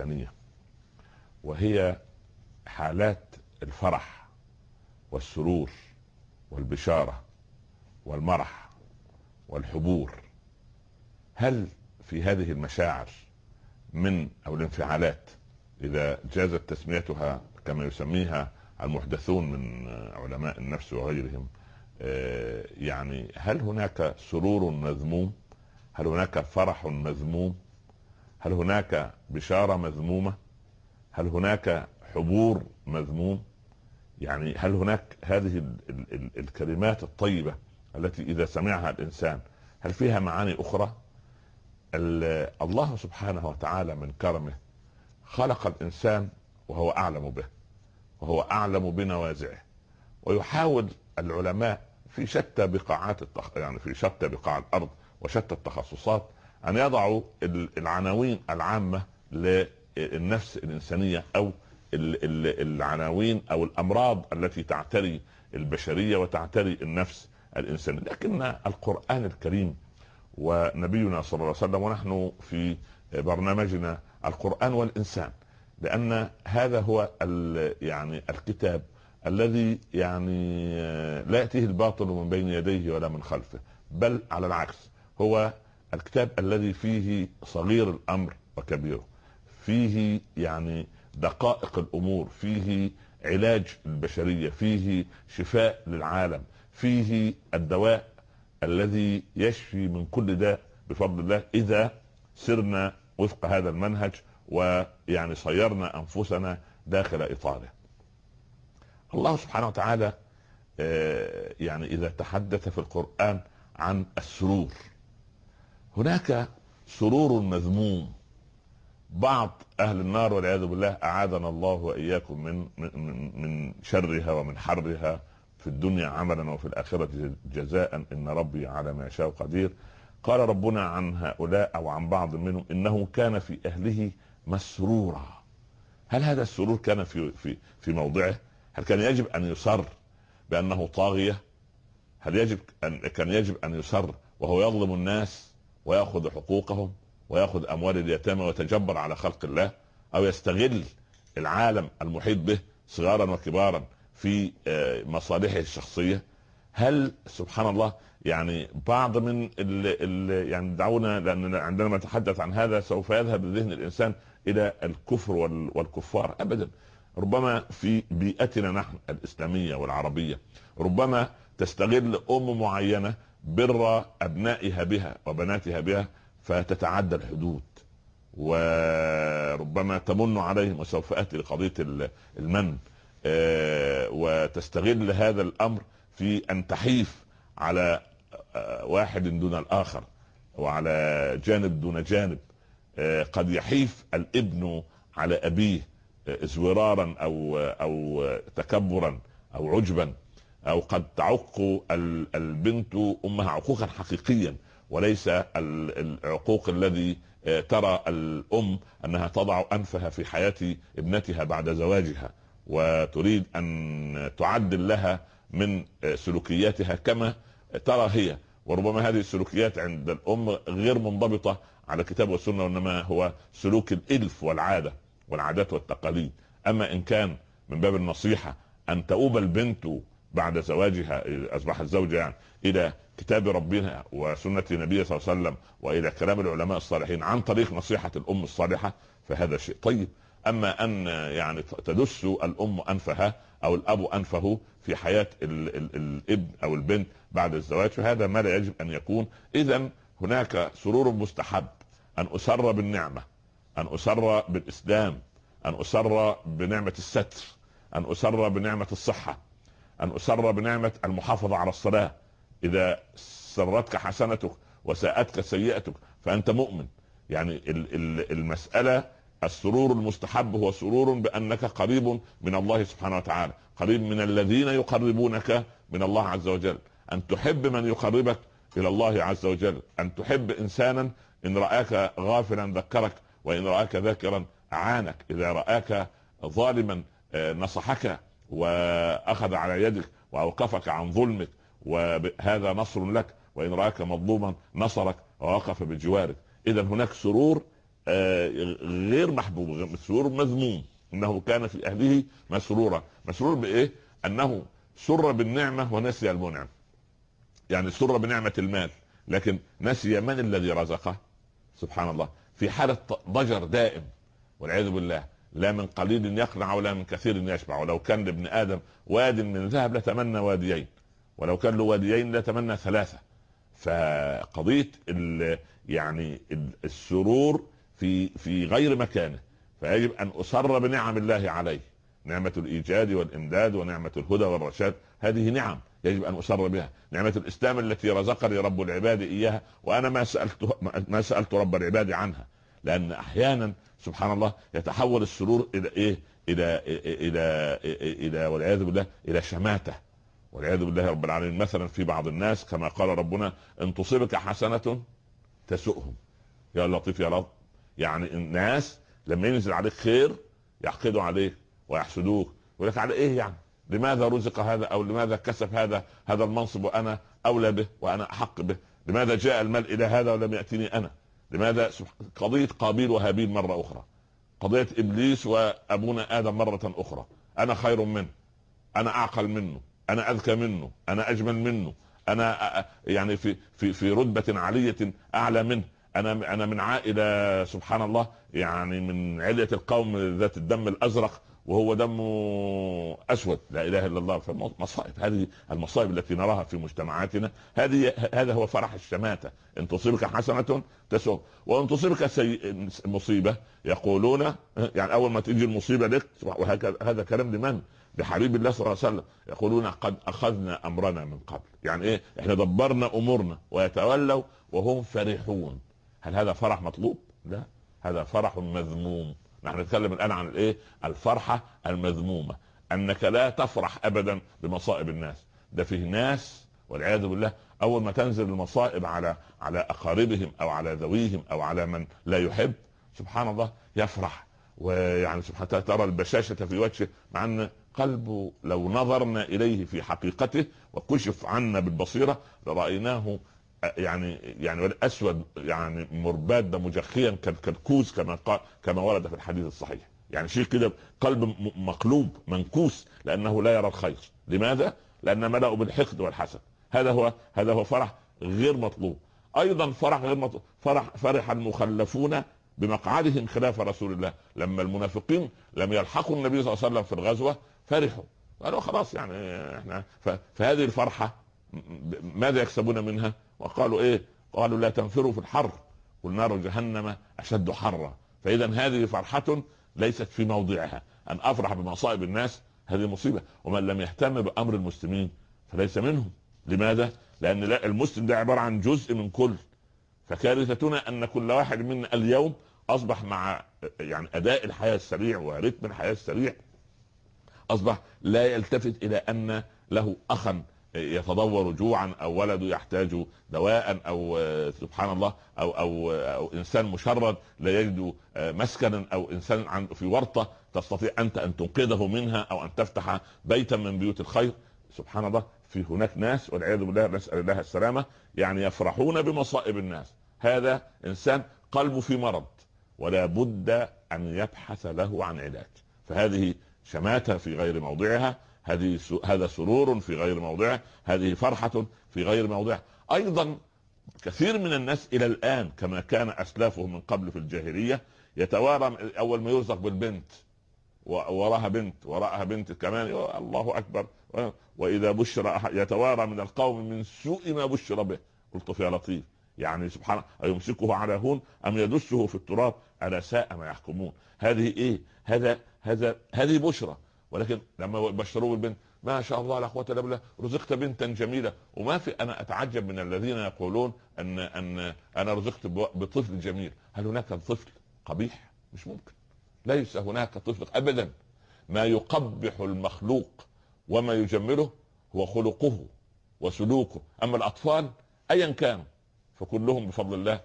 الثانية وهي حالات الفرح والسرور والبشارة والمرح والحبور هل في هذه المشاعر من أو الانفعالات إذا جازت تسميتها كما يسميها المحدثون من علماء النفس وغيرهم آه، يعني هل هناك سرور مذموم هل هناك فرح مذموم هل هناك بشارة مذمومة هل هناك حبور مذموم يعني هل هناك هذه ال ال ال الكلمات الطيبة التي إذا سمعها الإنسان هل فيها معاني أخرى الله سبحانه وتعالى من كرمه خلق الإنسان وهو أعلم به وهو أعلم بنوازعه ويحاول العلماء في شتى بقاعات التخ... يعني في شتى بقاع الأرض وشتى التخصصات ان يضعوا العناوين العامه للنفس الانسانيه او العناوين او الامراض التي تعتري البشريه وتعتري النفس الانسانيه، لكن القران الكريم ونبينا صلى الله عليه وسلم ونحن في برنامجنا القران والانسان لان هذا هو يعني الكتاب الذي يعني لا ياتيه الباطل من بين يديه ولا من خلفه بل على العكس هو الكتاب الذي فيه صغير الامر وكبيره فيه يعني دقائق الامور فيه علاج البشريه فيه شفاء للعالم فيه الدواء الذي يشفي من كل داء بفضل الله اذا سرنا وفق هذا المنهج ويعني صيرنا انفسنا داخل اطاره. الله سبحانه وتعالى آه، يعني اذا تحدث في القران عن السرور هناك سرور مذموم بعض اهل النار والعياذ بالله اعاذنا الله واياكم من من من شرها ومن حرها في الدنيا عملا وفي الاخره جزاء ان ربي على ما يشاء قدير قال ربنا عن هؤلاء او عن بعض منهم انه كان في اهله مسرورا هل هذا السرور كان في في في موضعه؟ هل كان يجب ان يصر بانه طاغيه؟ هل يجب ان كان يجب ان يصر وهو يظلم الناس؟ ويأخذ حقوقهم ويأخذ أموال اليتامى ويتجبر على خلق الله أو يستغل العالم المحيط به صغارا وكبارا في آه، مصالحه الشخصية هل سبحان الله يعني بعض من ال يعني دعونا لأن عندما نتحدث عن هذا سوف يذهب ذهن الإنسان إلى الكفر والكفار أبدا ربما في بيئتنا نحن الإسلامية والعربية ربما تستغل أم معينة بر ابنائها بها وبناتها بها فتتعدى الحدود وربما تمن عليهم وسوف اتي لقضيه المن آه، وتستغل هذا الامر في ان تحيف على آه، واحد دون الاخر وعلى جانب دون جانب آه، قد يحيف الابن على ابيه ازورارا او او تكبرا او عجبا او قد تعق البنت امها عقوقا حقيقيا وليس العقوق الذي آه، ترى الام انها تضع انفها في حياه ابنتها بعد زواجها وتريد ان تعدل لها من آه، سلوكياتها كما ترى هي وربما هذه السلوكيات عند الام غير منضبطه على كتاب والسنه وانما هو سلوك الالف والعاده والعادات والتقاليد اما ان كان من باب النصيحه ان تؤوب البنت بعد زواجها اصبحت زوجة يعني الى كتاب ربنا وسنة النبي صلى الله عليه وسلم والى كلام العلماء الصالحين عن طريق نصيحة الام الصالحة فهذا شيء طيب اما ان يعني تدس الام انفها او الاب انفه في حياة الـ الـ الابن او البنت بعد الزواج فهذا ما لا يجب ان يكون اذا هناك سرور مستحب ان اسر بالنعمة ان اسر بالاسلام ان اسر بنعمة الستر ان اسر بنعمة الصحة أن أسر بنعمة المحافظة على الصلاة إذا سرتك حسنتك وساءتك سيئتك فأنت مؤمن يعني المسألة السرور المستحب هو سرور بأنك قريب من الله سبحانه وتعالى قريب من الذين يقربونك من الله عز وجل أن تحب من يقربك إلى الله عز وجل أن تحب إنسانا إن رآك غافلا ذكرك وإن رآك ذاكرا أعانك إذا رآك ظالما آه، نصحك واخذ على يدك واوقفك عن ظلمك وهذا نصر لك وان راك مظلوما نصرك ووقف بجوارك اذا هناك سرور آه، غير محبوب سرور مذموم انه كان في اهله مسرورا مسرور بايه انه سر بالنعمه ونسي المنعم يعني سر بنعمه المال لكن نسي من الذي رزقه سبحان الله في حاله ضجر دائم والعياذ بالله لا من قليل يقنع ولا من كثير يشبع ولو كان لابن ادم واد من ذهب لتمنى واديين ولو كان له واديين لتمنى ثلاثه فقضيه الـ يعني الـ السرور في في غير مكانه فيجب ان اسر بنعم الله عليه نعمه الايجاد والامداد ونعمه الهدى والرشاد هذه نعم يجب ان اسر بها نعمه الاسلام التي رزقني رب العباد اياها وانا ما سالت ما سالت رب العباد عنها لان احيانا سبحان الله يتحول السرور الى ايه الى الى الى والعياذ بالله الى شماته والعياذ بالله رب العالمين مثلا في بعض الناس كما قال ربنا ان تصيبك حسنه تسؤهم يا لطيف يا رب يعني الناس لما ينزل عليك خير يحقدوا عليك ويحسدوك يقول لك على ايه يعني لماذا رزق هذا او لماذا كسب هذا هذا المنصب وانا اولى به وانا احق به لماذا جاء المال الى هذا ولم ياتني انا لماذا قضية قابيل وهابيل مرة أخرى قضية إبليس وأبونا آدم مرة أخرى أنا خير منه أنا أعقل منه أنا أذكى منه أنا أجمل منه أنا يعني في في في رتبة عالية أعلى منه أنا أنا من عائلة سبحان الله يعني من علية القوم ذات الدم الأزرق وهو دمه اسود لا اله الا الله فمصائب هذه المصائب التي نراها في مجتمعاتنا هذه هذا هو فرح الشماته ان تصيبك حسنه تسوء وان تصيبك سي... مصيبه يقولون يعني اول ما تيجي المصيبه لك وهكذا هذا كلام لمن؟ لحبيب الله صلى الله عليه وسلم يقولون قد اخذنا امرنا من قبل يعني ايه احنا دبرنا امورنا ويتولوا وهم فرحون هل هذا فرح مطلوب؟ لا هذا فرح مذموم نحن نتكلم الان عن الايه الفرحه المذمومه انك لا تفرح ابدا بمصائب الناس ده فيه ناس والعياذ بالله اول ما تنزل المصائب على على اقاربهم او على ذويهم او على من لا يحب سبحان الله يفرح ويعني سبحان الله ترى البشاشة في وجهه مع أن قلبه لو نظرنا إليه في حقيقته وكشف عنا بالبصيرة لرأيناه يعني يعني اسود يعني مربادة مجخيا كالكوز كما قال كما ورد في الحديث الصحيح يعني شيء كده قلب مقلوب منكوس لانه لا يرى الخير لماذا لان ملأه بالحقد والحسد هذا هو هذا هو فرح غير مطلوب ايضا فرح غير مطلوب فرح فرح المخلفون بمقعدهم خلاف رسول الله لما المنافقين لم يلحقوا النبي صلى الله عليه وسلم في الغزوه فرحوا قالوا خلاص يعني احنا فهذه الفرحه ماذا يكسبون منها؟ وقالوا ايه قالوا لا تنفروا في الحر قل نار جهنم اشد حرا فاذا هذه فرحه ليست في موضعها ان افرح بمصائب الناس هذه مصيبه ومن لم يهتم بامر المسلمين فليس منهم لماذا لان لا المسلم ده عباره عن جزء من كل فكارثتنا ان كل واحد منا اليوم اصبح مع يعني اداء الحياه السريع ورتم الحياه السريع اصبح لا يلتفت الى ان له اخا يتضور جوعا او ولده يحتاج دواء او آه، سبحان الله او او, آه، أو انسان مشرد لا يجد آه، مسكنا او انسان في ورطه تستطيع انت ان تنقذه منها او ان تفتح بيتا من بيوت الخير سبحان الله في هناك ناس والعياذ بالله نسال الله السلامه يعني يفرحون بمصائب الناس هذا انسان قلبه في مرض ولا بد ان يبحث له عن علاج فهذه شماته في غير موضعها هذه هذا سرور في غير موضعه هذه فرحة في غير موضعه أيضا كثير من الناس إلى الآن كما كان أسلافهم من قبل في الجاهلية يتوارى أول ما يرزق بالبنت وراها بنت وراءها بنت كمان الله أكبر وإذا بشر يتوارى من القوم من سوء ما بشر به قلت يا لطيف يعني سبحان أيمسكه على هون أم يدسه في التراب ألا ساء ما يحكمون هذه إيه هذا هذا هذه بشرى ولكن لما بشروه بالبنت ما شاء الله لا قوه الا بالله رزقت بنتا جميله وما في انا اتعجب من الذين يقولون ان ان انا رزقت بطفل جميل هل هناك طفل قبيح مش ممكن ليس هناك طفل ابدا ما يقبح المخلوق وما يجمله هو خلقه وسلوكه اما الاطفال ايا كانوا فكلهم بفضل الله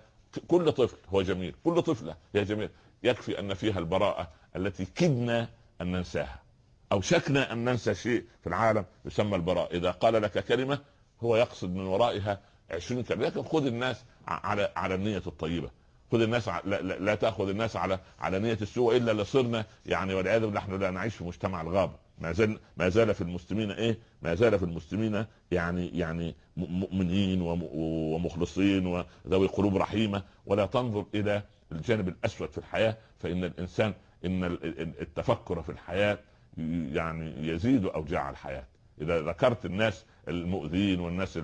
كل طفل هو جميل كل طفله هي جميل يكفي ان فيها البراءه التي كدنا ان ننساها أوشكنا أن ننسى شيء في العالم يسمى البراء إذا قال لك كلمة هو يقصد من ورائها عشرين كلمة لكن خذ الناس على على النية الطيبة خذ الناس لا, لا, لا تاخذ الناس على على نيه السوء الا لصرنا يعني والعياذ بالله نحن لا نعيش في مجتمع الغابه ما زال ما زال في المسلمين ايه ما زال في المسلمين يعني يعني مؤمنين ومخلصين وذوي قلوب رحيمه ولا تنظر الى الجانب الاسود في الحياه فان الانسان ان التفكر في الحياه يعني يزيد اوجاع الحياه اذا ذكرت الناس المؤذين والناس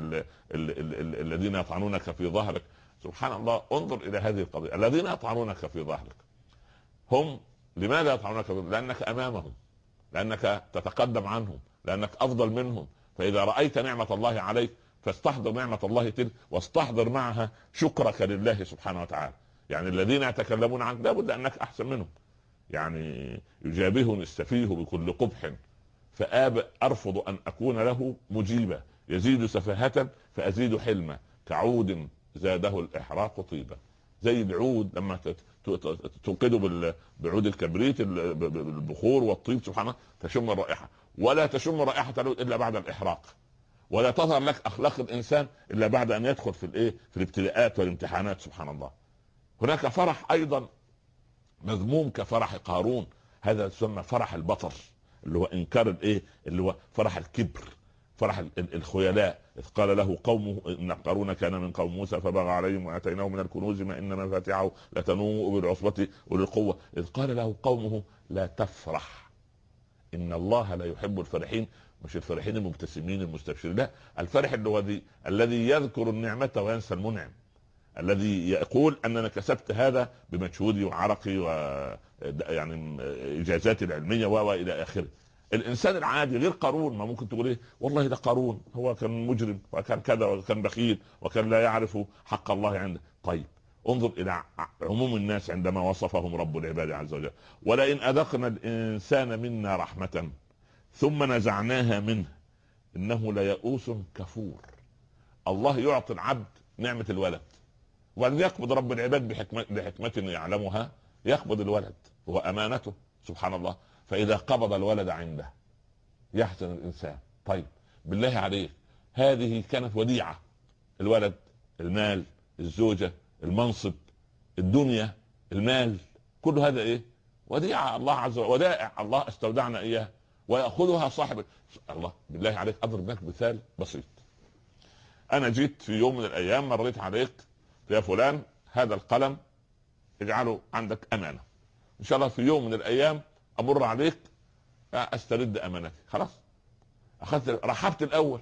الذين يطعنونك في ظهرك سبحان الله انظر الى هذه القضيه الذين يطعنونك في ظهرك هم لماذا يطعنونك لانك امامهم لانك تتقدم عنهم لانك افضل منهم فاذا رايت نعمه الله عليك فاستحضر نعمه الله تلك واستحضر معها شكرك لله سبحانه وتعالى يعني الذين يتكلمون عنك لابد انك احسن منهم يعني يجابهني السفيه بكل قبح فآب أرفض أن أكون له مجيبا يزيد سفاهة فأزيد حلما كعود زاده الإحراق طيبا زي العود لما توقده بعود الكبريت بالبخور والطيب سبحان الله تشم الرائحة ولا تشم رائحة العود إلا بعد الإحراق ولا تظهر لك أخلاق الإنسان إلا بعد أن يدخل في الإيه في الابتلاءات والامتحانات سبحان الله هناك فرح أيضا مذموم كفرح قارون هذا يسمى فرح البطر اللي هو انكار الايه اللي هو فرح الكبر فرح الخيلاء اذ قال له قومه ان قارون كان من قوم موسى فبغى عليهم واتيناه من الكنوز ما ان مفاتحه لتنوء بالعصبه اولي القوه اذ قال له قومه لا تفرح ان الله لا يحب الفرحين مش الفرحين المبتسمين المستبشرين لا الفرح الذي الذي يذكر النعمه وينسى المنعم الذي يقول اننا كسبت هذا بمجهودي وعرقي و يعني اجازاتي العلميه والى اخره. الانسان العادي غير قارون ما ممكن تقول ايه والله ده قارون هو كان مجرم وكان كذا وكان بخيل وكان لا يعرف حق الله عنده طيب انظر الى عموم الناس عندما وصفهم رب العباد عز وجل ولئن اذقنا الانسان منا رحمه ثم نزعناها منه انه ليئوس كفور الله يعطي العبد نعمه الولد وبعدين يقبض رب العباد بحكمة, بحكمة يعلمها يقبض الولد هو أمانته سبحان الله فإذا قبض الولد عنده يحسن الإنسان طيب بالله عليك هذه كانت وديعة الولد المال الزوجة المنصب الدنيا المال كل هذا ايه وديعة الله عز وجل ودائع الله استودعنا اياه ويأخذها صاحب الله بالله عليك اضرب لك مثال بسيط انا جيت في يوم من الايام مريت عليك يا فلان هذا القلم اجعله عندك امانه ان شاء الله في يوم من الايام امر عليك آه، استرد امانتي خلاص اخذت رحبت الاول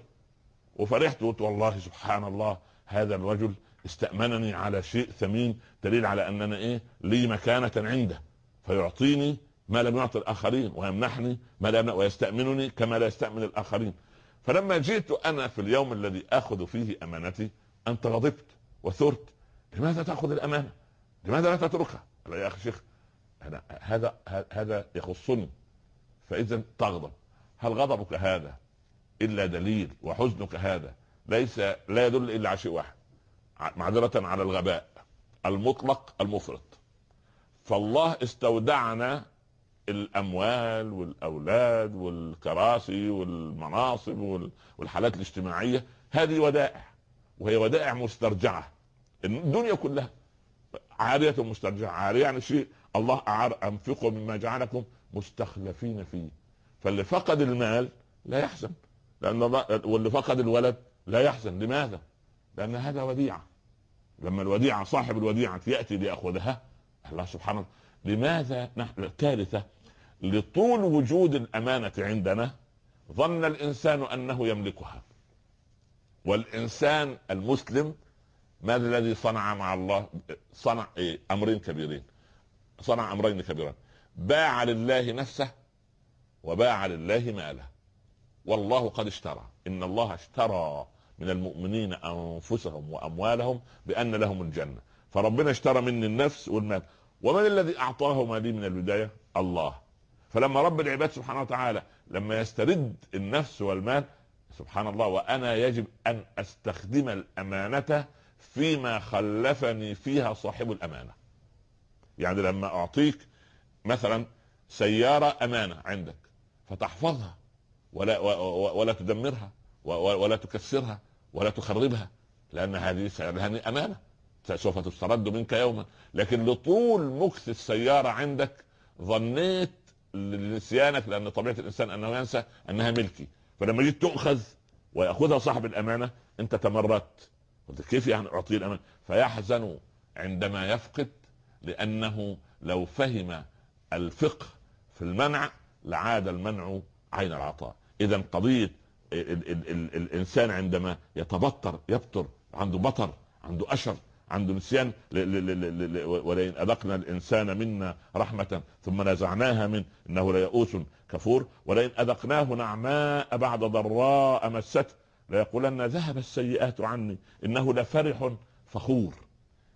وفرحت وقلت والله سبحان الله هذا الرجل استأمنني على شيء ثمين دليل على ان انا إيه لي مكانة عنده فيعطيني ما لم يعطي الآخرين ويمنحني ما لم ويستأمنني كما لا يستأمن الآخرين فلما جئت أنا في اليوم الذي آخذ فيه أمانتي أنت غضبت وثرت لماذا تاخذ الامانه؟ لماذا لا تتركها؟ يا اخي شيخ انا هذا هذا يخصني فاذا تغضب هل غضبك هذا الا دليل وحزنك هذا ليس لا يدل الا على شيء واحد معذره على الغباء المطلق المفرط فالله استودعنا الاموال والاولاد والكراسي والمناصب والحالات الاجتماعيه هذه ودائع وهي ودائع مسترجعه الدنيا كلها عارية مسترجعة عارية يعني شيء الله أعار أنفقوا مما جعلكم مستخلفين فيه فاللي فقد المال لا يحزن لأن الله واللي فقد الولد لا يحزن لماذا؟ لأن هذا وديعة لما الوديعة صاحب الوديعة يأتي ليأخذها الله سبحانه لماذا نحن الكارثة لطول وجود الأمانة عندنا ظن الإنسان أنه يملكها والإنسان المسلم ماذا الذي صنع مع الله صنع إيه؟ امرين كبيرين صنع امرين كبيرين باع لله نفسه وباع لله ماله والله قد اشترى ان الله اشترى من المؤمنين انفسهم واموالهم بان لهم الجنه فربنا اشترى مني النفس والمال ومن الذي اعطاهما لي من البدايه الله فلما رب العباد سبحانه وتعالى لما يسترد النفس والمال سبحان الله وانا يجب ان استخدم الامانه فيما خلفني فيها صاحب الامانه يعني لما اعطيك مثلا سياره امانه عندك فتحفظها ولا ولا تدمرها ولا تكسرها ولا تخربها لان هذه هذه امانه سوف تسترد منك يوما لكن لطول مكث السياره عندك ظنيت لنسيانك لان طبيعه الانسان انه ينسى انها ملكي فلما جيت تؤخذ وياخذها صاحب الامانه انت تمردت كيف يعني اعطيه الامان فيحزن عندما يفقد لانه لو فهم الفقه في المنع لعاد المنع عين العطاء اذا قضيه ال ال ال الانسان عندما يتبطر يبطر عنده بطر عنده اشر عنده نسيان ولئن اذقنا الانسان منا رحمه ثم نزعناها منه انه ليئوس كفور ولئن اذقناه نعماء بعد ضراء مسته ليقولن ذهب السيئات عني انه لفرح فخور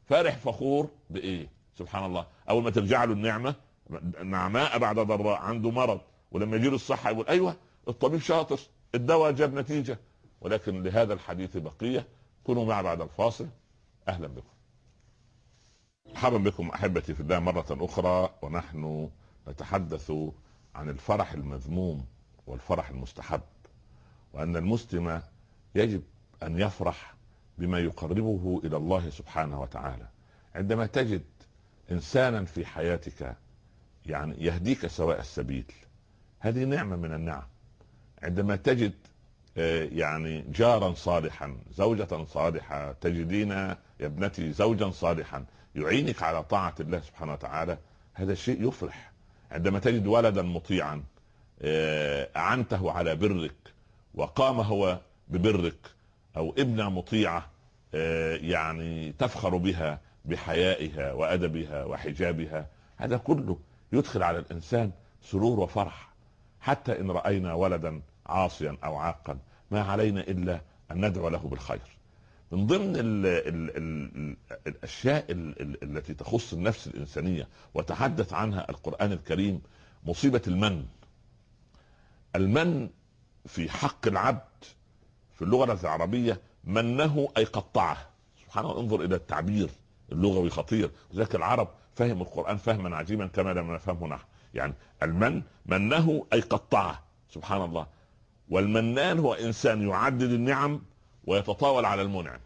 فرح فخور بايه سبحان الله اول ما ترجع له النعمه نعماء بعد ضراء عنده مرض ولما يجي له الصحه يقول ايوه الطبيب شاطر الدواء جاب نتيجه ولكن لهذا الحديث بقيه كونوا مع بعد الفاصل اهلا بكم مرحبا بكم احبتي في الله مره اخرى ونحن نتحدث عن الفرح المذموم والفرح المستحب وان المسلم يجب أن يفرح بما يقربه إلى الله سبحانه وتعالى عندما تجد إنسانا في حياتك يعني يهديك سواء السبيل هذه نعمة من النعم عندما تجد آه، يعني جارا صالحا زوجة صالحة تجدين يا ابنتي زوجا صالحا يعينك على طاعة الله سبحانه وتعالى هذا شيء يفرح عندما تجد ولدا مطيعا آه، أعنته على برك وقام هو ببرك او ابنة مطيعة آه، يعني تفخر بها بحيائها وادبها وحجابها هذا كله يدخل على الانسان سرور وفرح حتى ان راينا ولدا عاصيا او عاقا ما علينا الا ان ندعو له بالخير من ضمن الـ الـ الـ الاشياء الـ الـ التي تخص النفس الانسانيه وتحدث عنها القران الكريم مصيبه المن المن في حق العبد في اللغة العربية منه أي قطعه سبحان الله انظر إلى التعبير اللغوي خطير لذلك العرب فهم القرآن فهما عجيبا كما لم نفهمه نحن يعني المن منه أي قطعه سبحان الله والمنان هو إنسان يعدد النعم ويتطاول على المنعم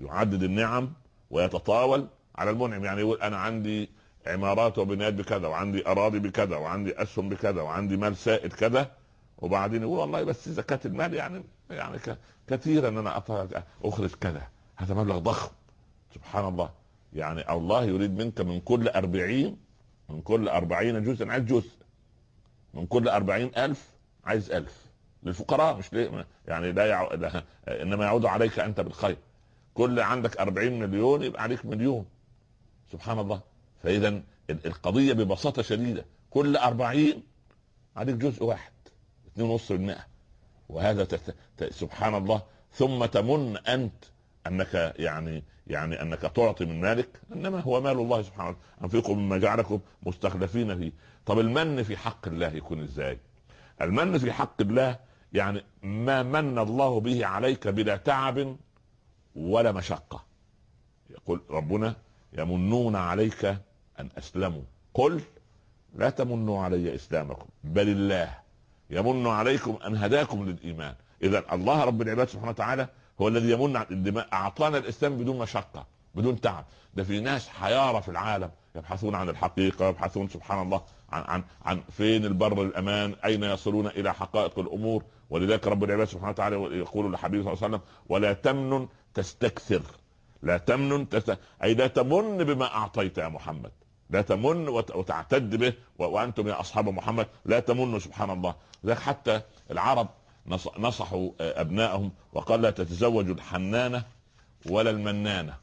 يعدد النعم ويتطاول على المنعم يعني يقول أنا عندي عمارات وبنايات بكذا وعندي أراضي بكذا وعندي أسهم بكذا وعندي مال سائد كذا وبعدين يقول والله بس زكاة المال يعني يعني كثيرا انا اخرج كذا هذا مبلغ ضخم سبحان الله يعني الله يريد منك من كل أربعين من كل أربعين جزءا عايز جزء من كل أربعين ألف عايز ألف للفقراء مش ليه يعني لا, يعو... لا إنما يعود عليك أنت بالخير كل عندك أربعين مليون يبقى عليك مليون سبحان الله فإذا القضية ببساطة شديدة كل أربعين عليك جزء واحد اثنين ونص بالمئة وهذا تت... ت... سبحان الله ثم تمن انت انك يعني يعني انك تعطي من مالك انما هو مال الله سبحانه وتعالى انفقوا مما جعلكم مستخلفين فيه طب المن في حق الله يكون ازاي المن في حق الله يعني ما من الله به عليك بلا تعب ولا مشقه يقول ربنا يمنون عليك ان اسلموا قل لا تمنوا علي اسلامكم بل الله يمن عليكم ان هداكم للايمان اذا الله رب العباد سبحانه وتعالى هو الذي يمن اعطانا الاسلام بدون مشقه بدون تعب ده في ناس حياره في العالم يبحثون عن الحقيقه يبحثون سبحان الله عن عن عن فين البر الامان اين يصلون الى حقائق الامور ولذلك رب العباد سبحانه وتعالى يقول لحبيبه صلى الله عليه وسلم ولا تمن تستكثر لا تمن تست... اي لا تمن بما اعطيت يا محمد لا تمن وتعتد به وانتم يا اصحاب محمد لا تمنوا سبحان الله لذلك حتى العرب نصحوا آه، ابنائهم وقال لا تتزوجوا الحنانه ولا المنانه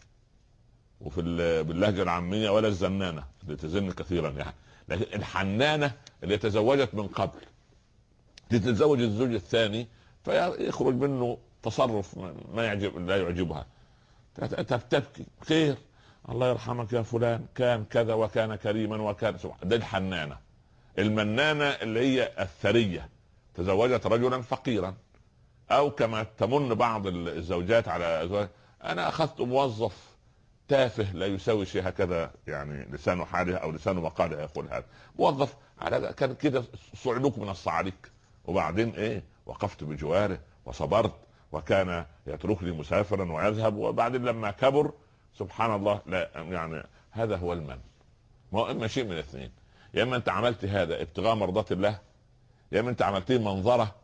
وفي باللهجه العاميه ولا الزنانه اللي تزن كثيرا يعني لكن الحنانه اللي تزوجت من قبل تتزوج الزوج الثاني فيخرج منه تصرف ما يعجب لا يعجبها تبكي خير الله يرحمك يا فلان كان كذا وكان كريما وكان ده الحنانه المنانه اللي هي الثريه تزوجت رجلا فقيرا او كما تمن بعض الزوجات على ازواج انا اخذت موظف تافه لا يساوي شيء هكذا يعني لسان حاله او لسان مقاله يقول هذا موظف على كان كده صعدوك من الصعاليك وبعدين ايه وقفت بجواره وصبرت وكان يتركني مسافرا ويذهب وبعدين لما كبر سبحان الله لا يعني هذا هو المن ما هو اما شيء من الاثنين يا اما انت عملت هذا ابتغاء مرضات الله يا اما انت عملتيه منظره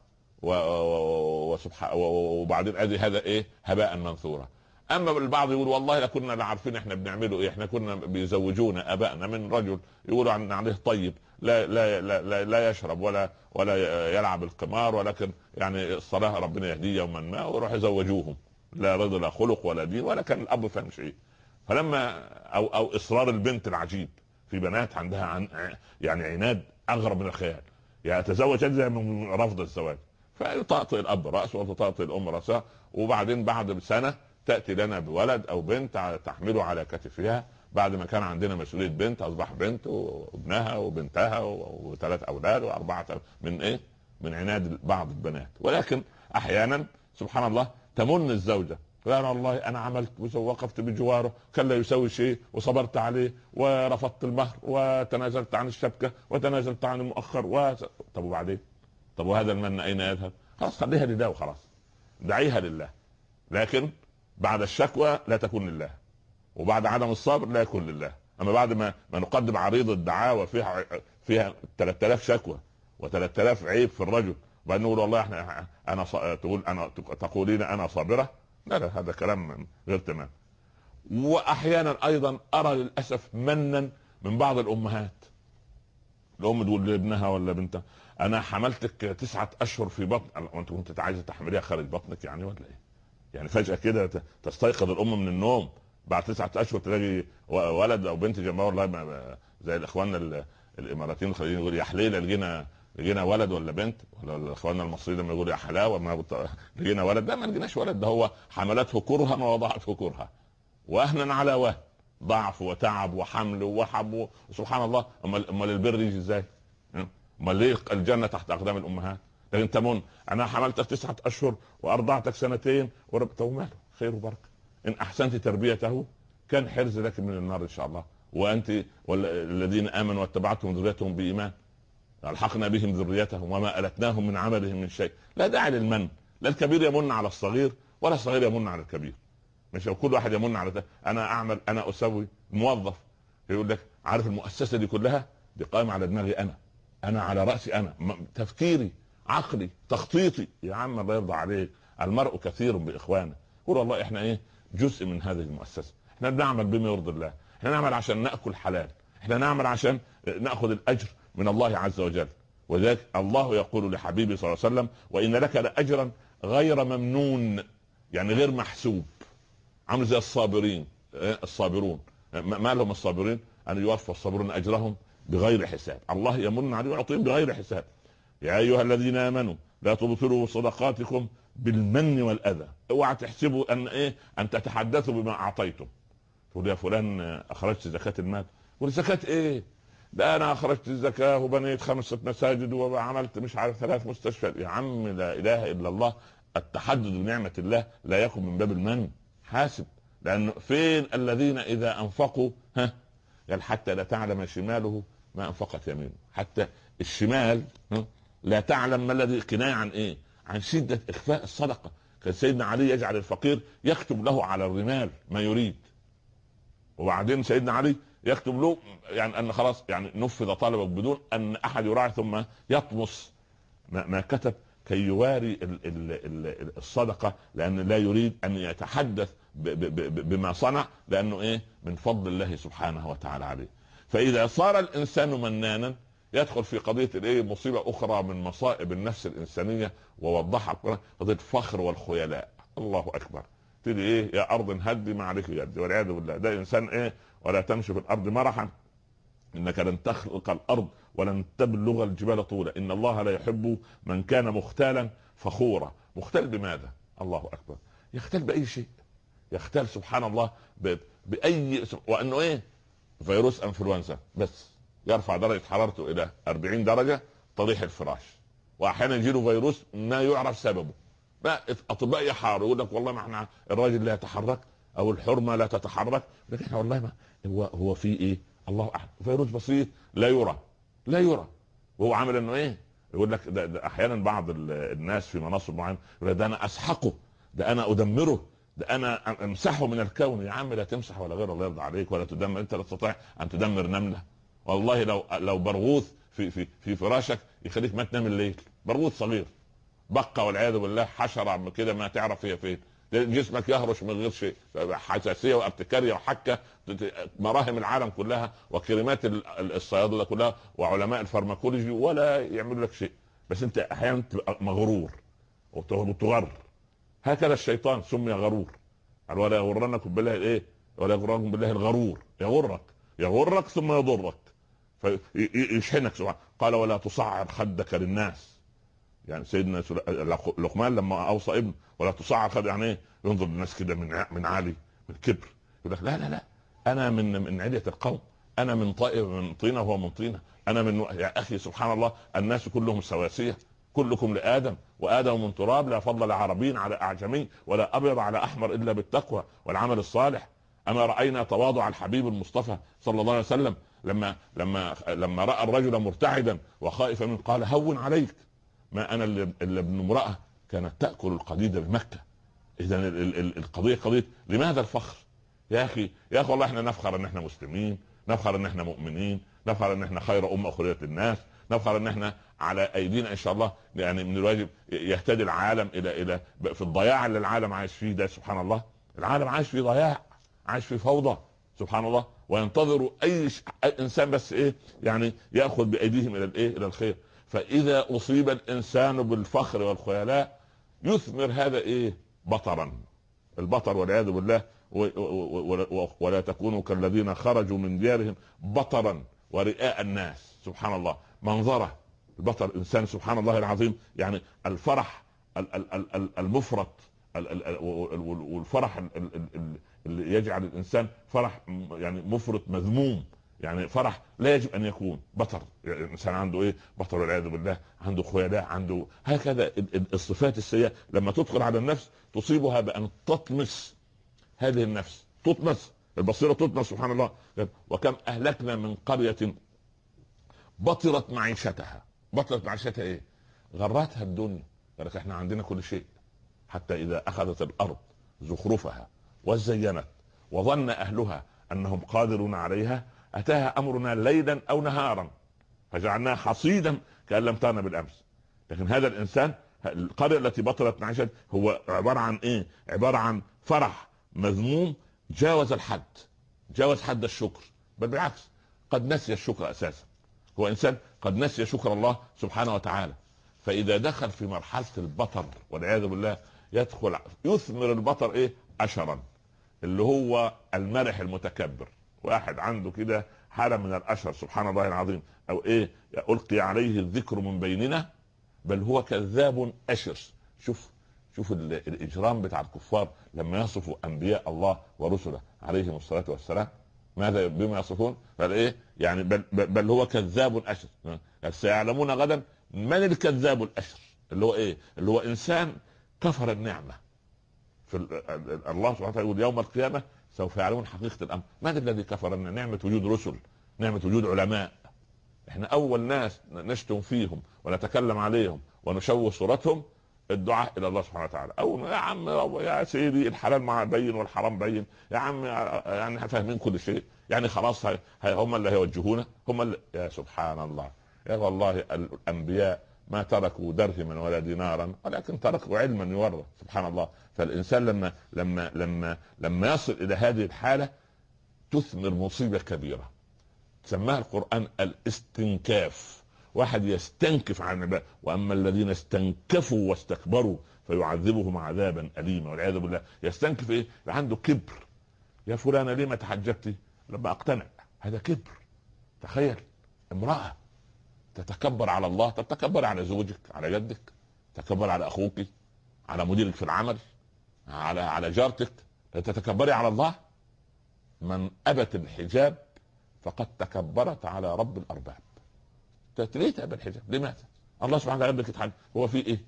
و... و... و... وبعدين ادي هذا ايه هباء منثورا اما البعض يقول والله لا كنا عارفين احنا بنعمله ايه احنا كنا بيزوجونا ابائنا من رجل يقولوا عن عليه طيب لا لا لا لا, لا يشرب ولا ولا يلعب القمار ولكن يعني الصلاه ربنا يهديه يوما ما ويروح يزوجوهم لا رجل لا خلق ولا دين ولا كان الاب فاهم شيء فلما او او اصرار البنت العجيب في بنات عندها عن يعني عناد اغرب من الخيال يعني تزوج زي من رفض الزواج فيطأطئ الاب راسه وتطأطئ الام راسها وبعدين بعد سنه تاتي لنا بولد او بنت تحمله على كتفها بعد ما كان عندنا مسؤوليه بنت اصبح بنت وابنها وبنتها وثلاث اولاد واربعه من ايه؟ من عناد بعض البنات ولكن احيانا سبحان الله تمن الزوجه لا والله انا عملت ووقفت بجواره كان لا شيء وصبرت عليه ورفضت المهر وتنازلت عن الشبكه وتنازلت عن المؤخر و... طب وبعدين؟ طب وهذا المن اين يذهب؟ خلاص خليها لله وخلاص دعيها لله لكن بعد الشكوى لا تكون لله وبعد عدم الصبر لا يكون لله اما بعد ما, ما نقدم عريض الدعاوى فيها فيها 3000 شكوى و3000 عيب في الرجل وبعدين نقول والله احنا انا تقول انا تقولين انا صابره لا لا هذا كلام غير تمام واحيانا ايضا ارى للاسف منا من بعض الامهات الام تقول لابنها ولا بنتها انا حملتك تسعة اشهر في بطن وانت كنت عايزه تحمليها خارج بطنك يعني ولا ايه يعني فجاه كده تستيقظ الام من النوم بعد تسعة اشهر تلاقي ولد او بنت جنبها والله زي الاخوان الاماراتيين الخليجيين يقول يا حليله لقينا لقينا ولد ولا بنت ولا اخواننا المصريين لما يقولوا يا حلاوه ما بت... لقينا ولد لا ما لقيناش ولد ده هو حملته كرها ووضعته كرها وهنا على وهن ضعف وتعب وحمل وحب سبحان الله امال امال البر يجي ازاي؟ امال ليه الجنه تحت اقدام الامهات؟ لكن من انا حملتك تسعه اشهر وارضعتك سنتين ورب ماله خير وبركه ان احسنت تربيته كان حرز لك من النار ان شاء الله وانت والذين امنوا واتبعتهم ذريتهم بايمان ألحقنا بهم ذريتهم وما ألتناهم من عملهم من شيء لا داعي للمن لا الكبير يمن على الصغير ولا الصغير يمن على الكبير مش كل واحد يمن على ده. أنا أعمل أنا أسوي موظف يقول لك عارف المؤسسة دي كلها دي قائمة على دماغي أنا أنا على رأسي أنا تفكيري عقلي تخطيطي يا عم الله يرضى عليك المرء كثير بإخوانه قول والله إحنا إيه جزء من هذه المؤسسة احنا بنعمل بما يرضي الله احنا نعمل عشان نأكل حلال احنا نعمل عشان ناخذ الاجر من الله عز وجل وذلك الله يقول لحبيبه صلى الله عليه وسلم وان لك لاجرا غير ممنون يعني غير محسوب عامل زي الصابرين إيه؟ الصابرون ما لهم الصابرين ان يوفى الصابرون اجرهم بغير حساب الله يمن عليهم ويعطيهم بغير حساب يا ايها الذين امنوا لا تبطلوا صدقاتكم بالمن والاذى اوعى تحسبوا ان ايه ان تتحدثوا بما اعطيتم تقول يا فلان اخرجت زكاه المال زكاه ايه ده انا اخرجت الزكاه وبنيت خمسه مساجد وعملت مش عارف ثلاث مستشفيات يا عم لا اله الا الله التحدد بنعمه الله لا يكن من باب المن حاسب لانه فين الذين اذا انفقوا ها قال حتى لا تعلم شماله ما انفقت يمينه حتى الشمال ها لا تعلم ما الذي كنايه عن ايه عن شده اخفاء الصدقه كان سيدنا علي يجعل الفقير يكتب له على الرمال ما يريد وبعدين سيدنا علي يكتب له يعني ان خلاص يعني نفذ طلبك بدون ان احد يراعي ثم يطمس ما, ما كتب كي يواري الصدقه لان لا يريد ان يتحدث بما صنع لانه ايه من فضل الله سبحانه وتعالى عليه فاذا صار الانسان منانا يدخل في قضيه الايه مصيبه اخرى من مصائب النفس الانسانيه ووضحها القران قضيه الفخر والخيلاء الله اكبر تدي ايه يا ارض هدي ما عليك يدي والعياذ بالله ده انسان ايه ولا تمشي في الارض مرحا انك لن تخلق الارض ولن تبلغ الجبال طولا ان الله لا يحب من كان مختالا فخورا مختال بماذا الله اكبر يختال باي شيء يختال سبحان الله ب... باي وانه ايه فيروس انفلونزا بس يرفع درجه حرارته الى 40 درجه طريح الفراش واحيانا يجيله فيروس ما يعرف سببه ما اطباء يحاروا يقول لك والله ما احنا الراجل لا يتحرك او الحرمه لا تتحرك لكن احنا والله ما هو هو في ايه؟ الله اعلم فيروس بسيط لا يرى لا يرى وهو عامل انه ايه؟ يقول لك ده, ده احيانا بعض الناس في مناصب معينه يقول ده انا اسحقه ده انا ادمره ده انا امسحه من الكون يا عم لا تمسح ولا غير الله يرضى عليك ولا تدمر انت لا تستطيع ان تدمر نمله والله لو لو برغوث في في في فراشك يخليك ما تنام الليل برغوث صغير بقه والعياذ بالله حشره كده ما تعرف هي فين جسمك يهرش من غير شيء حساسيه وابتكاريه وحكه مراهم العالم كلها وكريمات الصيادله كلها وعلماء الفارماكولوجي ولا يعملوا لك شيء بس انت احيانا تبقى مغرور وتغر هكذا الشيطان سمي غرور قال ولا يغرنكم بالله الايه ولا يغرنكم بالله الغرور يغرك يغرك ثم يضرك فيشحنك سبحان قال ولا تصعر خدك للناس يعني سيدنا لقمان لما اوصى ابنه ولا تصعر خد يعني ايه؟ ينظر للناس كده من من عالي من كبر يقول لك لا لا لا انا من من عليه القوم انا من طائر من طينه وهو من طينه انا من يا اخي سبحان الله الناس كلهم سواسيه كلكم لادم وادم من تراب لا فضل لعربي على اعجمي ولا ابيض على احمر الا بالتقوى والعمل الصالح اما راينا تواضع الحبيب المصطفى صلى الله عليه وسلم لما لما لما راى الرجل مرتعدا وخائفا من قال هون عليك ما انا الا ابن امراه كانت تاكل القديده بمكه اذا القضيه قضيه لماذا الفخر؟ يا اخي يا اخي والله احنا نفخر ان احنا مسلمين نفخر ان احنا مؤمنين نفخر ان احنا خير امه اخرجت للناس نفخر ان احنا على ايدينا ان شاء الله يعني من الواجب يهتدي العالم الى الى في الضياع اللي العالم عايش فيه ده سبحان الله العالم عايش في ضياع عايش في فوضى سبحان الله وينتظر اي, أي انسان بس ايه يعني ياخذ بايديهم الى الايه الى الخير فإذا أصيب الإنسان بالفخر والخيلاء يثمر هذا إيه بطرا البطر والعياذ بالله ولا تكونوا كالذين خرجوا من ديارهم بطرا ورئاء الناس سبحان الله منظره البطر انسان سبحان الله العظيم يعني الفرح المفرط والفرح اللي يجعل الانسان فرح يعني مفرط مذموم يعني فرح لا يجب ان يكون بطر يعني الانسان يعني عنده ايه بطر والعياذ بالله عنده خيلاء عنده هكذا الصفات السيئه لما تدخل على النفس تصيبها بان تطمس هذه النفس تطمس البصيره تطمس سبحان الله طيب، وكم اهلكنا من قريه بطرت معيشتها بطرت معيشتها ايه غرتها الدنيا قال يعني احنا عندنا كل شيء حتى اذا اخذت الارض زخرفها وزينت وظن اهلها انهم قادرون عليها أتاها أمرنا ليلا أو نهارا فجعلناها حصيدا كأن لم ترنا بالأمس لكن هذا الإنسان القرية التي بطلت معيشة هو عبارة عن إيه عبارة عن فرح مذموم جاوز الحد جاوز حد الشكر بل بالعكس قد نسي الشكر أساسا هو إنسان قد نسي شكر الله سبحانه وتعالى فإذا دخل في مرحلة البطر والعياذ بالله يدخل يثمر البطر إيه أشرا اللي هو المرح المتكبر واحد عنده كده حاله من الاشر سبحان الله العظيم او ايه القي عليه الذكر من بيننا بل هو كذاب اشر شوف شوف الاجرام بتاع الكفار لما يصفوا انبياء الله ورسله عليهم الصلاه والسلام ماذا بما يصفون؟ بل ايه؟ يعني بل, بل هو كذاب اشر سيعلمون غدا من الكذاب الاشر اللي هو ايه؟ اللي هو انسان كفر النعمه في الله سبحانه وتعالى يقول يوم القيامه سوف يعلمون حقيقه الامر من الذي كفر ان نعمه وجود رسل نعمه وجود علماء احنا اول ناس نشتم فيهم ونتكلم عليهم ونشوه صورتهم الدعاء الى الله سبحانه وتعالى او يا عم يا سيدي الحلال مع بين والحرام بين يا عم يعني فاهمين كل شيء يعني خلاص هم اللي هيوجهونا هم اللي يا سبحان الله يا والله الانبياء ما تركوا درهما ولا دينارا ولكن تركوا علما يورث سبحان الله فالانسان لما لما لما لما يصل الى هذه الحاله تثمر مصيبه كبيره سماها القران الاستنكاف واحد يستنكف عن عباده واما الذين استنكفوا واستكبروا فيعذبهم عذابا اليما والعياذ بالله يستنكف ايه؟ عنده كبر يا فلانه ليه ما تحجبتي؟ لما اقتنع هذا كبر تخيل امراه تتكبر على الله طب تكبر على زوجك على جدك تكبر على اخوك على مديرك في العمل على على جارتك تتكبري على الله من ابت الحجاب فقد تكبرت على رب الارباب ليه تاب الحجاب لماذا الله سبحانه وتعالى لك الحج هو في ايه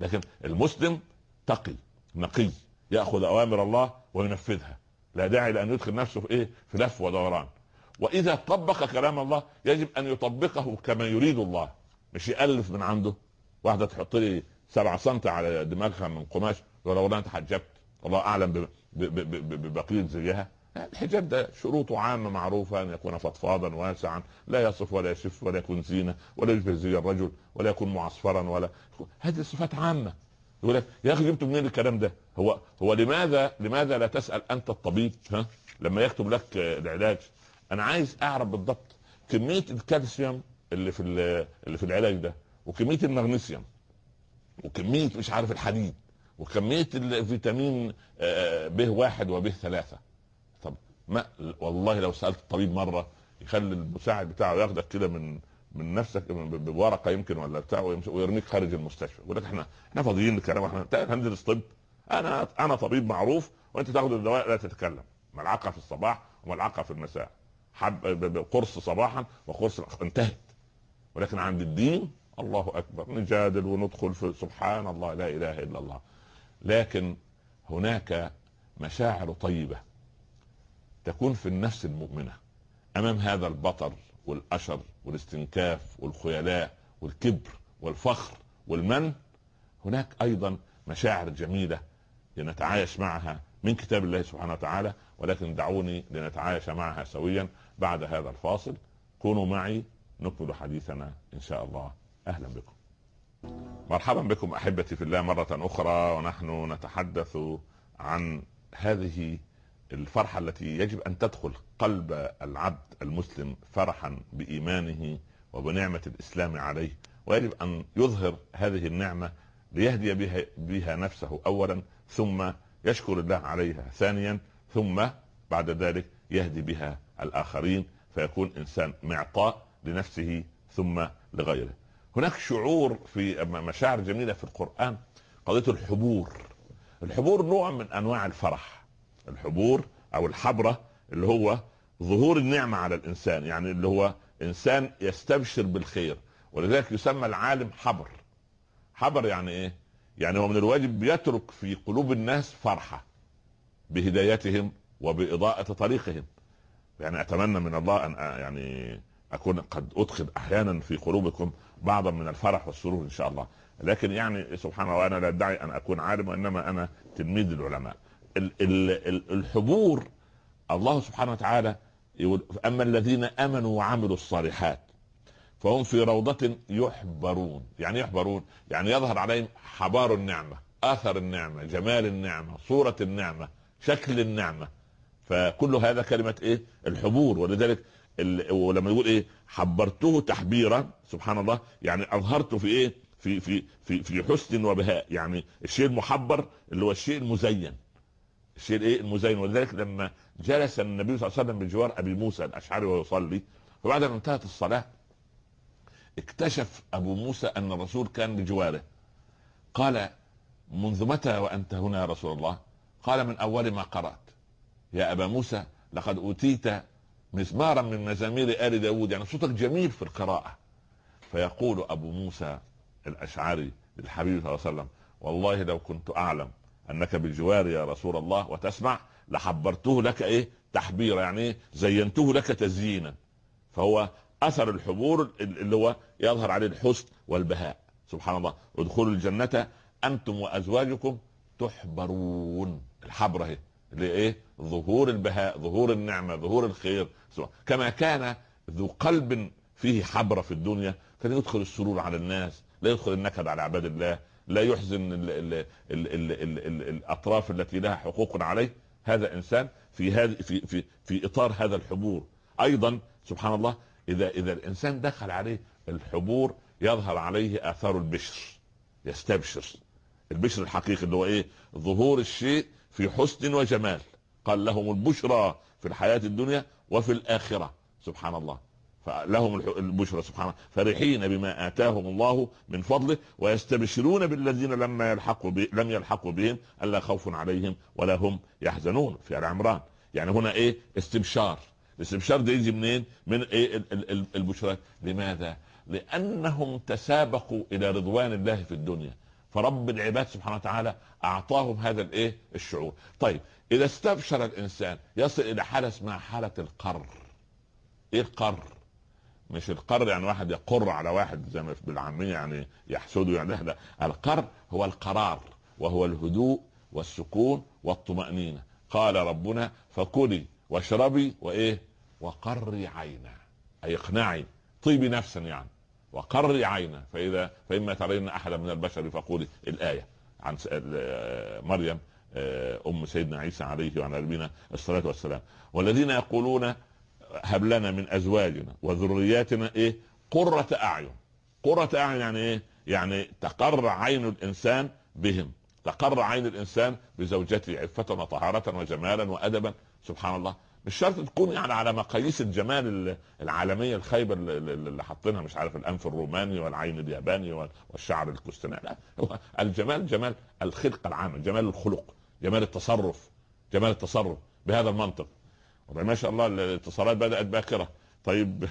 لكن المسلم تقي نقي ياخذ اوامر الله وينفذها لا داعي لان يدخل نفسه في ايه في لف ودوران واذا طبق كلام الله يجب ان يطبقه كما يريد الله مش يالف من عنده واحده تحط لي 7 سم على دماغها من قماش ولو انا تحجبت الله اعلم ببقيه زيها الحجاب ده شروطه عامه معروفه ان يكون فضفاضا واسعا لا يصف ولا يشف ولا يكون زينه ولا يشبه زي الرجل ولا يكون معصفرا ولا هذه صفات عامه يقول لك يا اخي جبتوا منين الكلام ده؟ هو هو لماذا لماذا لا تسال انت الطبيب ها لما يكتب لك العلاج انا عايز اعرف بالضبط كميه الكالسيوم اللي في اللي في العلاج ده وكميه المغنيسيوم وكميه مش عارف الحديد وكميه الفيتامين آه، آه، ب واحد وب ثلاثه طب ما والله لو سالت الطبيب مره يخلي المساعد بتاعه ياخدك كده من من نفسك بورقه يمكن ولا بتاع ويرميك خارج المستشفى يقول لك احنا احنا فاضيين الكلام احنا هندرس طب انا انا طبيب معروف وانت تاخد الدواء لا تتكلم ملعقه في الصباح وملعقه في المساء حب قرص صباحا وقرص انتهت ولكن عند الدين الله اكبر نجادل وندخل في سبحان الله لا اله الا الله لكن هناك مشاعر طيبه تكون في النفس المؤمنه امام هذا البطر والاشر والاستنكاف والخيلاء والكبر والفخر والمن هناك ايضا مشاعر جميله لنتعايش معها من كتاب الله سبحانه وتعالى ولكن دعوني لنتعايش معها سويا بعد هذا الفاصل كونوا معي نكمل حديثنا ان شاء الله اهلا بكم مرحبا بكم احبتي في الله مره اخرى ونحن نتحدث عن هذه الفرحه التي يجب ان تدخل قلب العبد المسلم فرحا بايمانه وبنعمه الاسلام عليه ويجب ان يظهر هذه النعمه ليهدي بها, بها نفسه اولا ثم يشكر الله عليها ثانيا ثم بعد ذلك يهدي بها الآخرين فيكون إنسان معطاء لنفسه ثم لغيره هناك شعور في مشاعر جميلة في القرآن قضية الحبور الحبور نوع من أنواع الفرح الحبور أو الحبرة اللي هو ظهور النعمة على الإنسان يعني اللي هو إنسان يستبشر بالخير ولذلك يسمى العالم حبر حبر يعني إيه؟ يعني هو من الواجب يترك في قلوب الناس فرحة بهدايتهم وبإضاءة طريقهم يعني أتمنى من الله أن يعني أكون قد أدخل أحيانا في قلوبكم بعضا من الفرح والسرور إن شاء الله لكن يعني سبحان الله أنا لا أدعي أن أكون عالم وإنما أنا تلميذ العلماء ال ال ال الحبور الله سبحانه وتعالى يقول أما الذين آمنوا وعملوا الصالحات فهم في روضة يحبرون يعني إيه يحبرون يعني يظهر عليهم حبار النعمة آثر النعمة جمال النعمة صورة النعمة شكل النعمة فكل هذا كلمه ايه الحبور ولذلك ال... ولما يقول ايه حبرته تحبيرا سبحان الله يعني اظهرته في ايه في في في في حسن وبهاء يعني الشيء المحبر اللي هو الشيء المزين الشيء ايه المزين ولذلك لما جلس النبي صلى الله عليه وسلم بجوار ابي موسى الاشعري ويصلي فبعد ان انتهت الصلاه اكتشف ابو موسى ان الرسول كان بجواره قال منذ متى وانت هنا يا رسول الله قال من اول ما قرات يا أبا موسى لقد أوتيت مزمارا من مزامير آل داود يعني صوتك جميل في القراءة فيقول أبو موسى الأشعري للحبيب صلى الله عليه وسلم والله لو كنت أعلم أنك بالجوار يا رسول الله وتسمع لحبرته لك إيه تحبيرا يعني إيه زينته لك تزيينا فهو أثر الحبور اللي هو يظهر عليه الحسن والبهاء سبحان الله ادخلوا الجنة أنتم وأزواجكم تحبرون الحبرة هي لايه؟ ظهور البهاء، ظهور النعمه، ظهور الخير، كما كان ذو قلب فيه حبره في الدنيا كان يدخل السرور على الناس، لا يدخل النكد على عباد الله، لا يحزن الـ الـ الـ الـ الـ الـ الاطراف التي لها حقوق عليه، هذا انسان في هذه في في في اطار هذا الحبور، ايضا سبحان الله اذا اذا الانسان دخل عليه الحبور يظهر عليه اثار البشر يستبشر البشر الحقيقي اللي هو ايه ظهور الشيء في حسن وجمال قال لهم البشرى في الحياة الدنيا وفي الآخرة سبحان الله فلهم البشرى الله فرحين بما آتاهم الله من فضله ويستبشرون بالذين لما يلحقوا لم يلحقوا بهم ألا خوف عليهم ولا هم يحزنون في آل عمران يعني هنا إيه استبشار الاستبشار ده يجي منين؟ من ايه البشرى؟ لماذا؟ لانهم تسابقوا الى رضوان الله في الدنيا فرب العباد سبحانه وتعالى اعطاهم هذا الايه الشعور طيب اذا استبشر الانسان يصل الى حاله اسمها حاله القر ايه القر مش القر يعني واحد يقر على واحد زي ما بالعامية يعني يحسده يعني ده, القر هو القرار وهو الهدوء والسكون والطمأنينة قال ربنا فكلي واشربي وايه وقري عينا اي اقنعي طيبي نفسا يعني وقر عينا فإذا فإما ترين أحدا من البشر فقولي الآية عن آه، مريم آه، أم سيدنا عيسى عليه وعلى نبينا الصلاة والسلام والذين يقولون هب لنا من أزواجنا وذرياتنا إيه قرة أعين قرة أعين يعني إيه يعني تقر عين الإنسان بهم تقر عين الإنسان بزوجته عفة وطهارة وجمالا وأدبا سبحان الله مش شرط تكون يعني على مقاييس الجمال العالميه الخايبه اللي حاطينها مش عارف الانف الروماني والعين الياباني والشعر الكستاني لا هو الجمال جمال الخلق العام جمال الخلق جمال التصرف جمال التصرف بهذا المنطق ما شاء الله الاتصالات بدات باكره طيب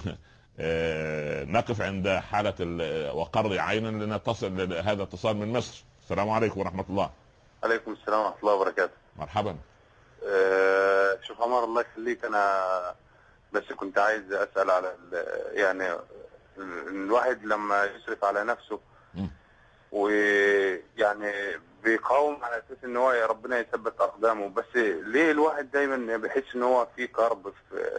آه، نقف عند حالة وقر عينا لنتصل هذا اتصال من مصر السلام عليكم ورحمة الله عليكم السلام ورحمة الله وبركاته مرحبا آه، شوف عمر الله يخليك انا بس كنت عايز اسال على يعني الواحد لما يصرف على نفسه ويعني بيقاوم على اساس ان هو يا ربنا يثبت اقدامه بس ليه الواحد دايما بيحس ان هو في كرب في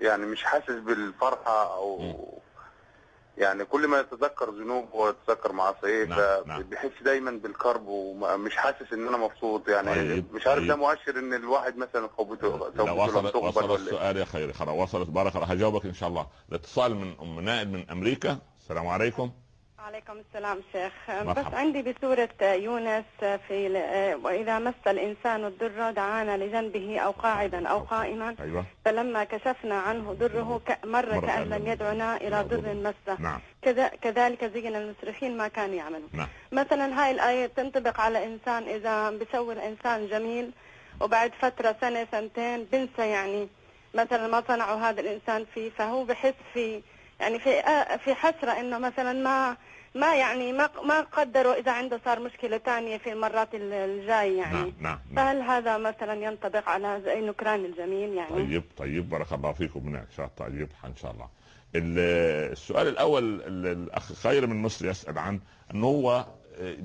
يعني مش حاسس بالفرحه او يعني كل ما يتذكر ذنوبه ويتذكر معاصيه نعم. نعم. دايما بالكرب ومش حاسس ان انا مبسوط يعني طيب. مش عارف طيب. ده مؤشر ان الواحد مثلا قوته لو وصلت وصل السؤال يا خيري خلاص وصلت بارك الله هجاوبك ان شاء الله الاتصال من ام نائب من امريكا السلام عليكم عليكم السلام شيخ مرحبا. بس عندي بسورة يونس في وإذا مس الإنسان الضر دعانا لجنبه أو قاعدا أو قائما أيوة. فلما كشفنا عنه ضره أيوة. مر كأن لم يدعنا إلى ضر مسه نعم. كذلك زين المسرفين ما كانوا يعملون نعم. مثلا هاي الآية تنطبق على إنسان إذا بيسوي الإنسان جميل وبعد فترة سنة سنتين بنسى يعني مثلا ما صنعوا هذا الإنسان فيه فهو بحس في يعني في في حسرة إنه مثلا ما ما يعني ما ما قدروا اذا عنده صار مشكله ثانيه في المرات الجاي يعني نعم،, نعم نعم فهل هذا مثلا ينطبق على زي نكران الجميل يعني طيب طيب بارك الله فيكم من شاء طيب ان شاء الله السؤال الاول الاخ خير من مصر يسال عن ان هو آه،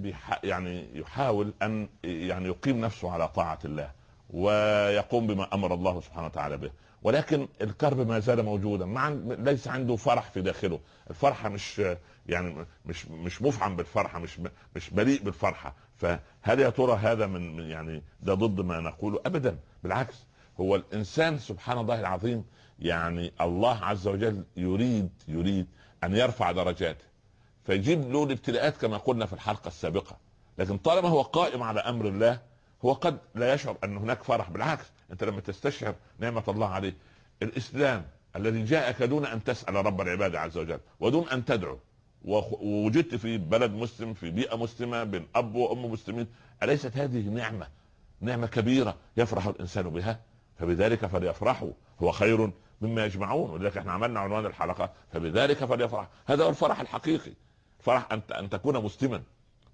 يعني يحاول ان يعني يقيم نفسه على طاعه الله ويقوم بما امر الله سبحانه وتعالى به ولكن الكرب ما زال موجودا ما ليس عنده فرح في داخله الفرحه مش يعني مش مش مفعم بالفرحه مش مش بريء بالفرحه فهل يا ترى هذا من يعني ده ضد ما نقوله ابدا بالعكس هو الانسان سبحان الله العظيم يعني الله عز وجل يريد يريد ان يرفع درجاته فيجيب له الابتلاءات كما قلنا في الحلقه السابقه لكن طالما هو قائم على امر الله هو قد لا يشعر ان هناك فرح بالعكس انت لما تستشعر نعمه الله عليه الاسلام الذي جاءك دون ان تسال رب العباد عز وجل ودون ان تدعو ووجدت في بلد مسلم في بيئه مسلمه بين اب وام مسلمين اليست هذه نعمه نعمه كبيره يفرح الانسان بها فبذلك فليفرحوا هو خير مما يجمعون ولذلك احنا عملنا عنوان الحلقه فبذلك فليفرح هذا هو الفرح الحقيقي فرح ان ان تكون مسلما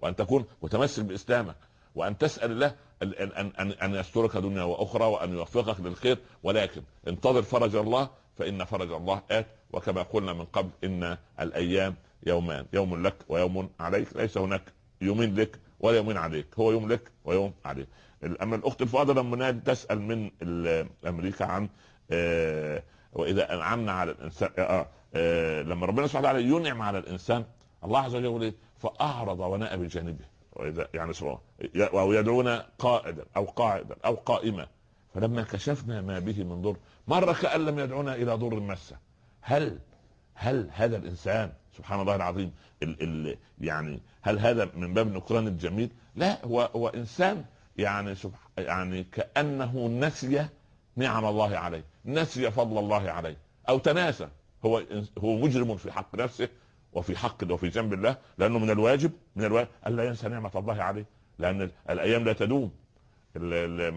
وان تكون متمسك باسلامك وان تسال الله ان ان ان يسترك دنيا واخرى وان يوفقك للخير ولكن انتظر فرج الله فان فرج الله ات وكما قلنا من قبل ان الايام يومان يوم لك ويوم عليك ليس هناك يومين لك ولا يومين عليك هو يوم لك ويوم عليك اما الاخت الفاضله لما تسال من امريكا عن آه واذا انعمنا على الانسان آه،, آه, آه لما ربنا سبحانه وتعالى ينعم على الانسان الله عز وجل يقول إيه؟ فاعرض وناء بجانبه واذا يعني سبحان او يدعونا قائدا او قاعدا او قائما فلما كشفنا ما به من ضر مره كان لم يدعونا الى ضر مسه هل هل هذا الانسان سبحان الله العظيم ال ال يعني هل هذا من باب نكران الجميل؟ لا هو هو انسان يعني يعني كانه نسي نعم الله عليه، نسي فضل الله عليه او تناسى هو هو مجرم في حق نفسه وفي حق وفي ذنب الله لانه من الواجب من الواجب الا ينسى نعمه الله عليه لان الايام لا تدوم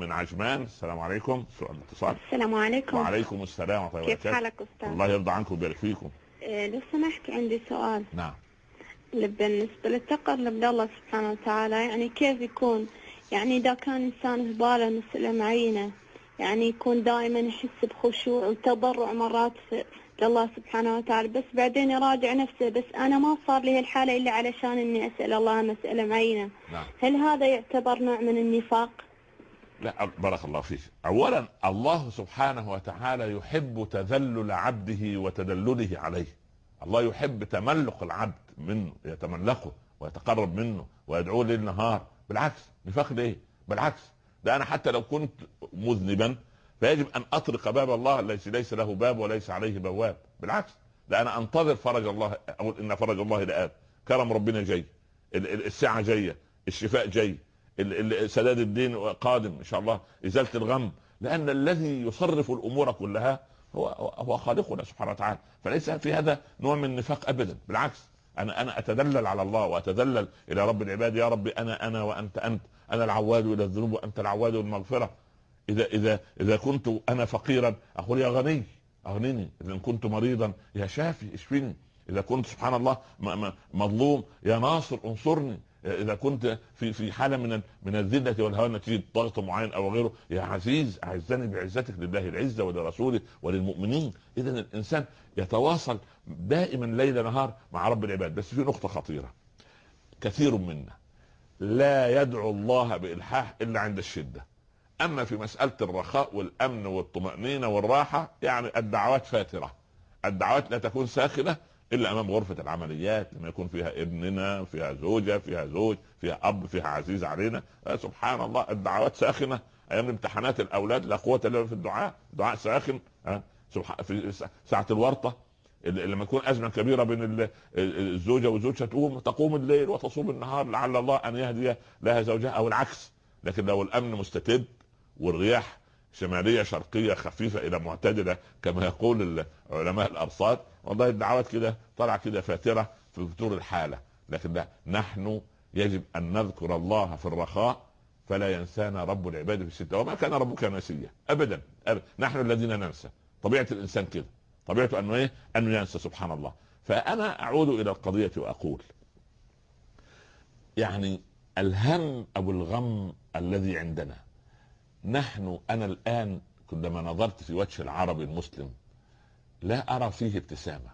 من عجمان السلام عليكم سؤال اتصال السلام عليكم وعليكم السلام ورحمه الله وبركاته كيف حالك استاذ الله يرضى عنكم ويبارك فيكم إيه، لو سمحت عندي سؤال نعم بالنسبة للتقرب لله سبحانه وتعالى يعني كيف يكون يعني إذا كان إنسان في باله مسألة معينة يعني يكون دائما يحس بخشوع وتضرع مرات في لله سبحانه وتعالى بس بعدين يراجع نفسه بس أنا ما صار لي الحالة إلا علشان إني أسأل الله مسألة معينة نعم. هل هذا يعتبر نوع من النفاق؟ لا بارك الله فيك اولا الله سبحانه وتعالى يحب تذلل عبده وتدلله عليه الله يحب تملق العبد منه يتملقه ويتقرب منه ويدعوه ليل نهار بالعكس نفاق ليه بالعكس ده انا حتى لو كنت مذنبا فيجب ان اطرق باب الله ليس ليس له باب وليس عليه بواب بالعكس ده انا انتظر فرج الله اقول ان فرج الله لآت كرم ربنا جاي الساعه جايه الشفاء جاي سداد الدين قادم ان شاء الله ازاله الغم لان الذي يصرف الامور كلها هو هو خالقنا سبحانه وتعالى فليس في هذا نوع من النفاق ابدا بالعكس انا انا اتدلل على الله واتذلل الى رب العباد يا رب انا انا وانت انت انا العواد الى الذنوب وانت العواد المغفره اذا اذا اذا كنت انا فقيرا اقول يا غني اغنني اذا كنت مريضا يا شافي اشفني اذا كنت سبحان الله مظلوم يا ناصر انصرني آه، اذا كنت في في حاله من من الذله والهوان نتيجه ضغط معين او غيره يا عزيز اعزني بعزتك لله العزه ولرسوله وللمؤمنين اذا الانسان يتواصل دائما ليل نهار مع رب العباد بس في نقطه خطيره كثير منا لا يدعو الله بالحاح الا عند الشده اما في مساله الرخاء والامن والطمانينه والراحه يعني الدعوات فاتره الدعوات لا تكون ساخنه الا امام غرفه العمليات لما يكون فيها ابننا فيها زوجه فيها زوج فيها اب فيها عزيز علينا آه، سبحان الله الدعوات ساخنه ايام امتحانات الاولاد لا قوه الا في الدعاء دعاء ساخن آه، سبحان في ساعه الورطه لما تكون ازمه كبيره بين الزوجه وزوجها تقوم تقوم الليل وتصوم النهار لعل الله ان يهدي لها زوجها او العكس لكن لو الامن مستتب والرياح شماليه شرقيه خفيفه الى معتدله كما يقول علماء الارصاد والله الدعوات كده طلع كده فاتره في فتور الحاله لكن ده نحن يجب ان نذكر الله في الرخاء فلا ينسانا رب العباد في الشتاء وما كان ربك ناسيا أبداً. ابدا نحن الذين ننسى طبيعه الانسان كده طبيعته انه ايه؟ انه ينسى سبحان الله فانا اعود الى القضيه واقول يعني الهم او الغم الذي عندنا نحن انا الان كلما نظرت في وجه العربي المسلم لا ارى فيه ابتسامه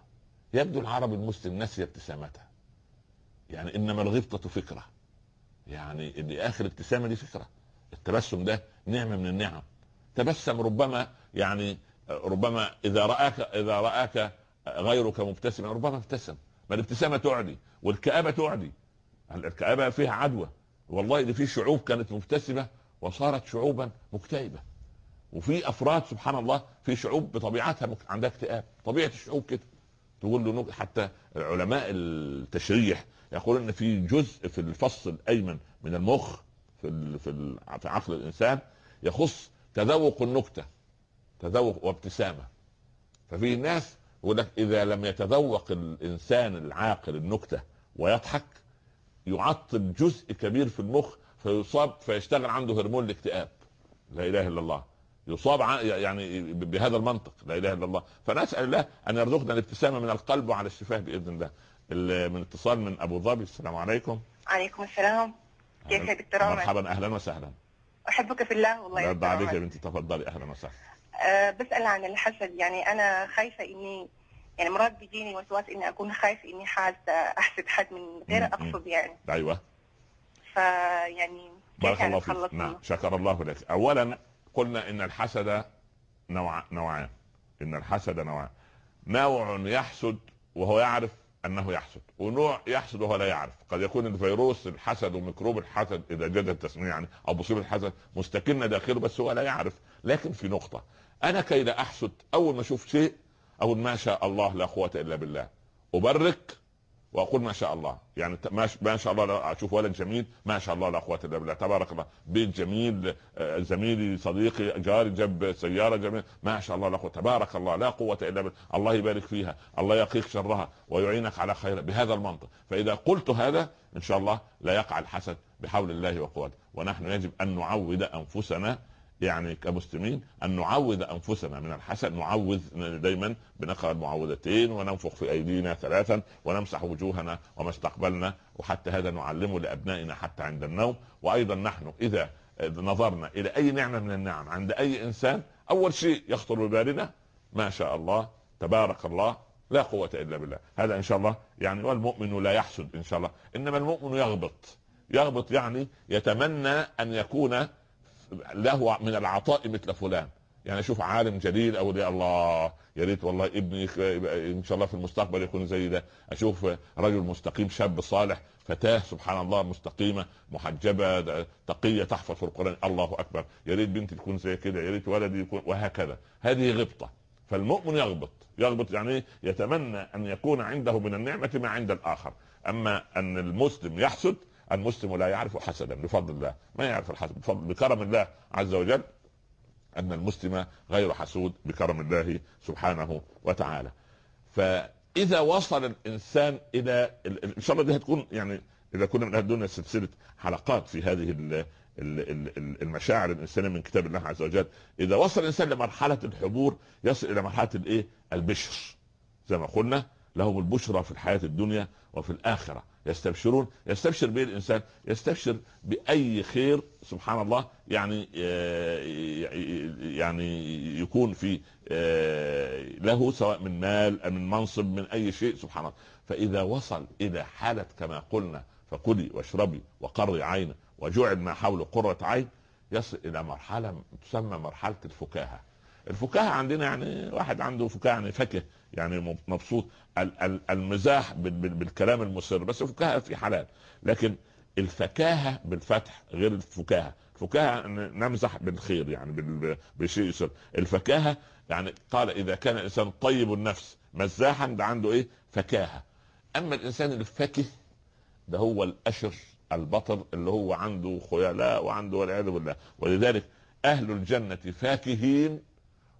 يبدو العربي المسلم نسي ابتسامته يعني انما الغبطه فكره يعني اللي اخر ابتسامه دي فكره التبسم ده نعمه من النعم تبسم ربما يعني ربما اذا راك اذا راك غيرك مبتسما ربما ابتسم ما الابتسامه تعدي والكابه تعدي الكابه فيها عدوى والله اللي في شعوب كانت مبتسمه وصارت شعوبا مكتئبه وفي افراد سبحان الله في شعوب بطبيعتها عندها اكتئاب طبيعه الشعوب كده تقول له حتى علماء التشريح يقول ان في جزء في الفص الايمن من المخ في في في عقل الانسان يخص تذوق النكته تذوق وابتسامه ففي ناس يقول لك اذا لم يتذوق الانسان العاقل النكته ويضحك يعطل جزء كبير في المخ فيصاب فيشتغل عنده هرمون الاكتئاب لا اله الا الله يصاب يعني بهذا المنطق لا اله الا الله فنسال الله ان يرزقنا الابتسامه من القلب وعلى الشفاه باذن الله من اتصال من ابو ظبي السلام عليكم عليكم السلام كيف يا دكتور عمر مرحبا اهلا وسهلا احبك في الله والله يرضى عليك يا بنتي تفضلي اهلا وسهلا أه بسال عن الحسد يعني انا خايفه اني يعني مرات بيجيني وسواس اني اكون خايفه اني حاسه احسد حد من غير اقصد يعني ايوه فيعني بارك يعني الله فيك نعم شكر الله لك اولا قلنا ان الحسد نوع نوعان ان الحسد نوعان نوع يحسد وهو يعرف انه يحسد ونوع يحسد وهو لا يعرف قد يكون الفيروس الحسد وميكروب الحسد اذا جد التسميه يعني او بصيب الحسد مستكنه داخله بس هو لا يعرف لكن في نقطه انا كي لا احسد اول ما اشوف شيء اقول ما شاء الله لا قوه الا بالله ابرك واقول ما شاء الله يعني ما شاء الله لا اشوف ولد جميل ما شاء الله لا قوه الا بالله تبارك الله بيت جميل آه، زميلي صديقي جاري جاب سياره جميله ما شاء الله لا قوه تبارك الله لا قوه الا بالله الله يبارك فيها الله يقيك شرها ويعينك على خيرها بهذا المنطق فاذا قلت هذا ان شاء الله لا يقع الحسد بحول الله وقوته ونحن يجب ان نعود انفسنا يعني كمسلمين ان نعوذ انفسنا من الحسد نعوذ دايما بنقرا المعوذتين وننفخ في ايدينا ثلاثا ونمسح وجوهنا وما استقبلنا وحتى هذا نعلمه لابنائنا حتى عند النوم وايضا نحن اذا نظرنا الى اي نعمه من النعم عند اي انسان اول شيء يخطر ببالنا ما شاء الله تبارك الله لا قوة إلا بالله هذا إن شاء الله يعني والمؤمن لا يحسد إن شاء الله إنما المؤمن يغبط يغبط يعني يتمنى أن يكون له من العطاء مثل فلان يعني اشوف عالم جليل اقول يا الله يا ريت والله ابني ان شاء الله في المستقبل يكون زي ده اشوف رجل مستقيم شاب صالح فتاه سبحان الله مستقيمه محجبه تقيه تحفظ في القران الله اكبر يا ريت بنتي تكون زي كده يا ريت ولدي يكون وهكذا هذه غبطه فالمؤمن يغبط يغبط يعني إيه؟ يتمنى ان يكون عنده من النعمه ما عند الاخر اما ان المسلم يحسد المسلم لا يعرف حسدا بفضل الله ما يعرف الحسد بفضل بكرم الله عز وجل أن المسلم غير حسود بكرم الله سبحانه وتعالى فإذا وصل الإنسان إلى إن شاء الله دي هتكون يعني إذا كنا من الدنيا سلسلة حلقات في هذه المشاعر الإنسانية من كتاب الله عز وجل إذا وصل الإنسان لمرحلة الحبور يصل إلى مرحلة الإيه؟ البشر زي ما قلنا لهم البشرى في الحياة الدنيا وفي الآخرة يستبشرون يستبشر به الإنسان يستبشر بأي خير سبحان الله يعني آه، يعني يكون في آه، له سواء من مال أو من منصب من أي شيء سبحان الله فإذا وصل إلى حالة كما قلنا فكلي واشربي وقري عينه وجعل ما حوله قرة عين يصل إلى مرحلة تسمى مرحلة الفكاهة الفكاهة عندنا يعني واحد عنده فكاهة يعني فكه يعني مبسوط المزاح بالكلام المسر بس الفكاهه في حلال لكن الفكاهه بالفتح غير الفكاهه الفكاهه نمزح بالخير يعني بشيء يسر الفكاهه يعني قال اذا كان الانسان طيب النفس مزاحا ده عنده ايه فكاهه اما الانسان الفكه ده هو الاشر البطر اللي هو عنده خيلاء وعنده والعياذ بالله ولذلك اهل الجنه فاكهين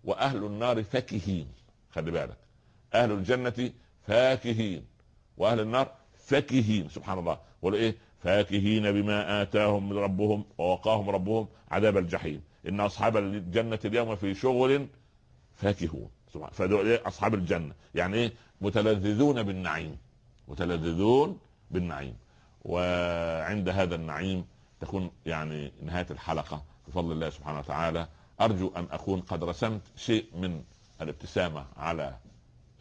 واهل النار فكهين خلي بالك اهل الجنه فاكهين واهل النار فكهين سبحان الله قالوا ايه فاكهين بما اتاهم ربهم ووقاهم ربهم عذاب الجحيم ان اصحاب الجنه اليوم في شغل فاكهون فدول إيه اصحاب الجنه يعني ايه متلذذون بالنعيم متلذذون بالنعيم وعند هذا النعيم تكون يعني نهايه الحلقه بفضل الله سبحانه وتعالى ارجو ان اكون قد رسمت شيء من الابتسامه على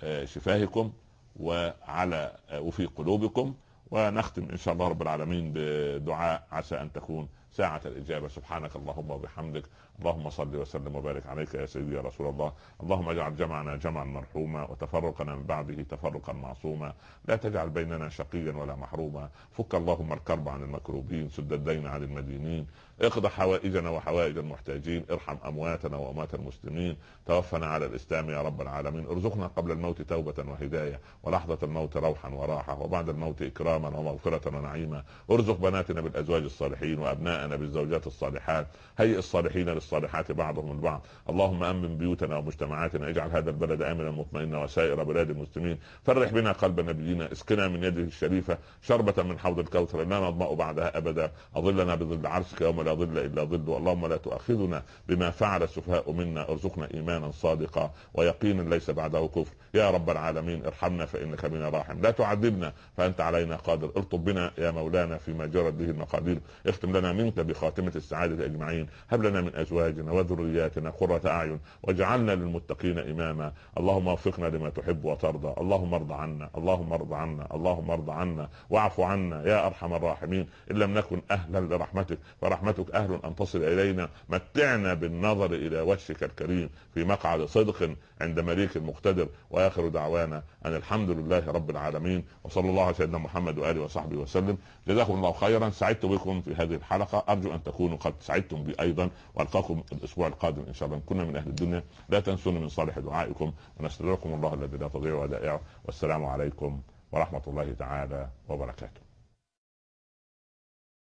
آه، شفاهكم وعلى آه، وفي قلوبكم ونختم ان شاء الله رب العالمين بدعاء عسى ان تكون ساعة الاجابة سبحانك اللهم وبحمدك اللهم صل وسلم وبارك عليك يا سيدي يا رسول الله اللهم اجعل جمعنا جمعا مرحوما وتفرقنا من بعده تفرقا معصوما لا تجعل بيننا شقيا ولا محروما فك اللهم الكرب عن المكروبين سد الدين عن المدينين اقض حوائجنا وحوائج المحتاجين ارحم امواتنا واموات المسلمين توفنا على الاسلام يا رب العالمين ارزقنا قبل الموت توبه وهدايه ولحظه الموت روحا وراحه وبعد الموت اكراما ومغفره ونعيما ارزق بناتنا بالازواج الصالحين وابنائنا بالزوجات الصالحات هيئ الصالحين للصالحين الصالحات بعضهم البعض اللهم امن بيوتنا ومجتمعاتنا اجعل هذا البلد امنا مطمئنا وسائر بلاد المسلمين فرح بنا قلب نبينا اسقنا من يده الشريفه شربه من حوض الكوثر لا نظمأ بعدها ابدا اظلنا بظل عرشك يوم لا ظل الا ظله اللهم لا تؤاخذنا بما فعل السفهاء منا ارزقنا ايمانا صادقا ويقينا ليس بعده كفر يا رب العالمين ارحمنا فانك بنا راحم لا تعذبنا فانت علينا قادر ارطب بنا يا مولانا فيما جرت به المقادير اختم لنا منك بخاتمه السعاده اجمعين هب لنا من ازواجنا أزواجنا وذرياتنا قرة أعين واجعلنا للمتقين إماما اللهم وفقنا لما تحب وترضى اللهم ارض عنا اللهم ارض عنا اللهم ارض عنا واعف عنا يا أرحم الراحمين إن لم نكن أهلا لرحمتك فرحمتك أهل أن تصل إلينا متعنا بالنظر إلى وجهك الكريم في مقعد صدق عند مليك المقتدر واخر دعوانا ان الحمد لله رب العالمين وصلى الله على سيدنا محمد واله وصحبه وسلم جزاكم الله خيرا سعدت بكم في هذه الحلقه ارجو ان تكونوا قد سعدتم بي ايضا والقاكم الاسبوع القادم ان شاء الله كنا من اهل الدنيا لا تنسونا من صالح دعائكم ونستودعكم الله الذي لا تضيع ودائعه والسلام عليكم ورحمه الله تعالى وبركاته